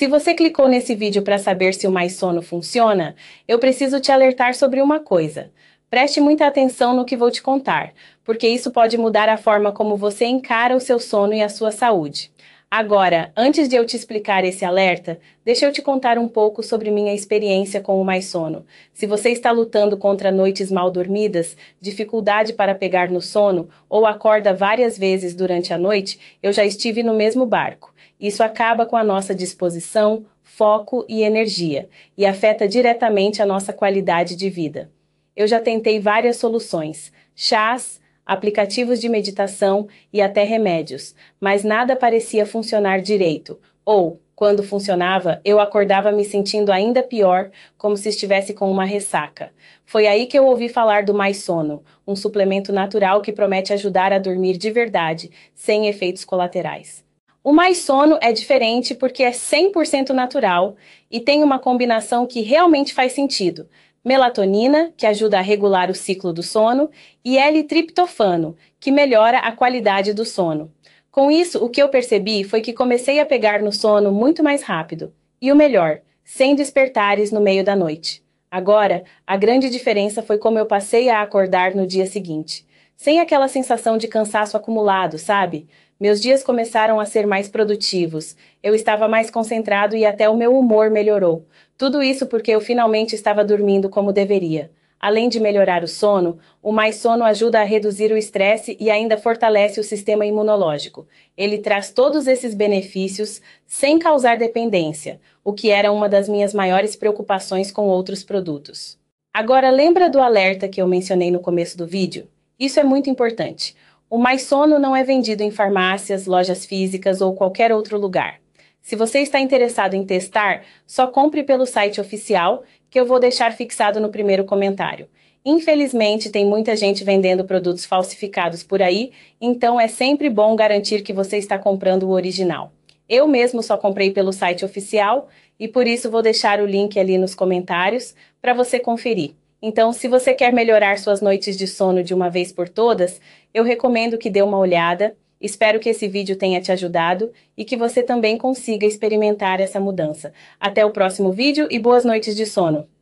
Se você clicou nesse vídeo para saber se o Mais Sono funciona, eu preciso te alertar sobre uma coisa. Preste muita atenção no que vou te contar, porque isso pode mudar a forma como você encara o seu sono e a sua saúde. Agora, antes de eu te explicar esse alerta, deixa eu te contar um pouco sobre minha experiência com o mais sono. Se você está lutando contra noites mal dormidas, dificuldade para pegar no sono ou acorda várias vezes durante a noite, eu já estive no mesmo barco. Isso acaba com a nossa disposição, foco e energia e afeta diretamente a nossa qualidade de vida. Eu já tentei várias soluções: chás, aplicativos de meditação e até remédios, mas nada parecia funcionar direito, ou, quando funcionava, eu acordava me sentindo ainda pior, como se estivesse com uma ressaca. Foi aí que eu ouvi falar do Mais Sono, um suplemento natural que promete ajudar a dormir de verdade, sem efeitos colaterais. O Mais Sono é diferente porque é 100% natural e tem uma combinação que realmente faz sentido melatonina, que ajuda a regular o ciclo do sono, e L-triptofano, que melhora a qualidade do sono. Com isso, o que eu percebi foi que comecei a pegar no sono muito mais rápido, e o melhor, sem despertares no meio da noite. Agora, a grande diferença foi como eu passei a acordar no dia seguinte, sem aquela sensação de cansaço acumulado, sabe? Meus dias começaram a ser mais produtivos. Eu estava mais concentrado e até o meu humor melhorou. Tudo isso porque eu finalmente estava dormindo como deveria. Além de melhorar o sono, o mais sono ajuda a reduzir o estresse e ainda fortalece o sistema imunológico. Ele traz todos esses benefícios sem causar dependência, o que era uma das minhas maiores preocupações com outros produtos. Agora lembra do alerta que eu mencionei no começo do vídeo? Isso é muito importante. O Mais Sono não é vendido em farmácias, lojas físicas ou qualquer outro lugar. Se você está interessado em testar, só compre pelo site oficial, que eu vou deixar fixado no primeiro comentário. Infelizmente, tem muita gente vendendo produtos falsificados por aí, então é sempre bom garantir que você está comprando o original. Eu mesmo só comprei pelo site oficial e por isso vou deixar o link ali nos comentários para você conferir. Então, se você quer melhorar suas noites de sono de uma vez por todas, eu recomendo que dê uma olhada. Espero que esse vídeo tenha te ajudado e que você também consiga experimentar essa mudança. Até o próximo vídeo e boas noites de sono!